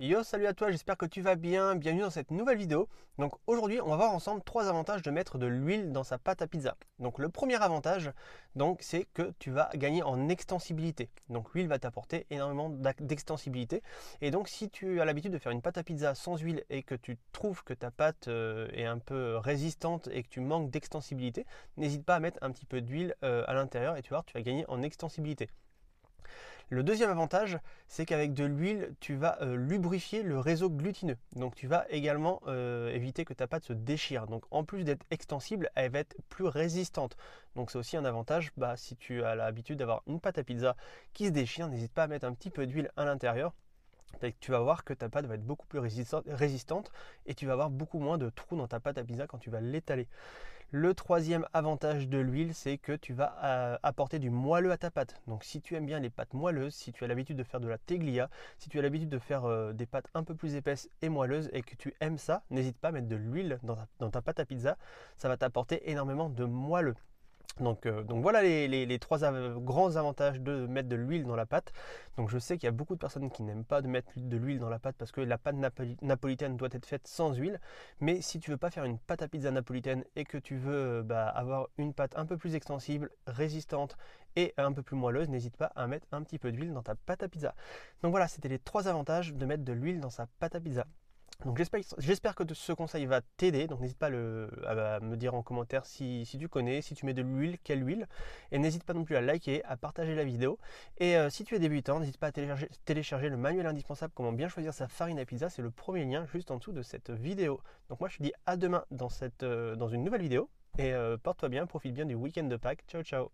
Yo, salut à toi, j'espère que tu vas bien, bienvenue dans cette nouvelle vidéo. Donc aujourd'hui, on va voir ensemble trois avantages de mettre de l'huile dans sa pâte à pizza. Donc le premier avantage, donc c'est que tu vas gagner en extensibilité. Donc l'huile va t'apporter énormément d'extensibilité. Et donc si tu as l'habitude de faire une pâte à pizza sans huile et que tu trouves que ta pâte euh, est un peu résistante et que tu manques d'extensibilité, n'hésite pas à mettre un petit peu d'huile euh, à l'intérieur et tu vas voir, tu vas gagner en extensibilité. Le deuxième avantage, c'est qu'avec de l'huile, tu vas euh, lubrifier le réseau glutineux. Donc tu vas également euh, éviter que ta pâte se déchire. Donc en plus d'être extensible, elle va être plus résistante. Donc c'est aussi un avantage, bah, si tu as l'habitude d'avoir une pâte à pizza qui se déchire, n'hésite pas à mettre un petit peu d'huile à l'intérieur tu vas voir que ta pâte va être beaucoup plus résistante et tu vas avoir beaucoup moins de trous dans ta pâte à pizza quand tu vas l'étaler. Le troisième avantage de l'huile, c'est que tu vas euh, apporter du moelleux à ta pâte. Donc si tu aimes bien les pâtes moelleuses, si tu as l'habitude de faire de la teglia, si tu as l'habitude de faire euh, des pâtes un peu plus épaisses et moelleuses et que tu aimes ça, n'hésite pas à mettre de l'huile dans ta pâte à pizza. Ça va t'apporter énormément de moelleux. Euh, donc, voilà les, trois grands avantages de mettre de l'huile dans la pâte. Donc je sais qu'il y a beaucoup de personnes qui n'aiment pas de mettre de l'huile dans la pâte parce que la pâte napolitaine doit être faite sans huile. Mais si tu veux pas faire une pâte à pizza napolitaine et que tu veux euh, bah, avoir une pâte un peu plus extensible, résistante et un peu plus moelleuse, n'hésite pas à mettre un petit peu d'huile dans ta pâte à pizza. Donc voilà, c'était les trois avantages de mettre de l'huile dans sa pâte à pizza. Donc j'espère que ce conseil va t'aider, donc n'hésite pas à me dire en commentaire si, tu connais, si tu mets de l'huile, quelle huile, et n'hésite pas non plus à liker, à partager la vidéo, et euh, si tu es débutant, n'hésite pas à télécharger, le manuel indispensable comment bien choisir sa farine à pizza, c'est le premier lien juste en dessous de cette vidéo. Donc moi je te dis à demain dans, cette, euh, dans une nouvelle vidéo, et euh, porte-toi bien, profite bien du week-end de Pâques, ciao ciao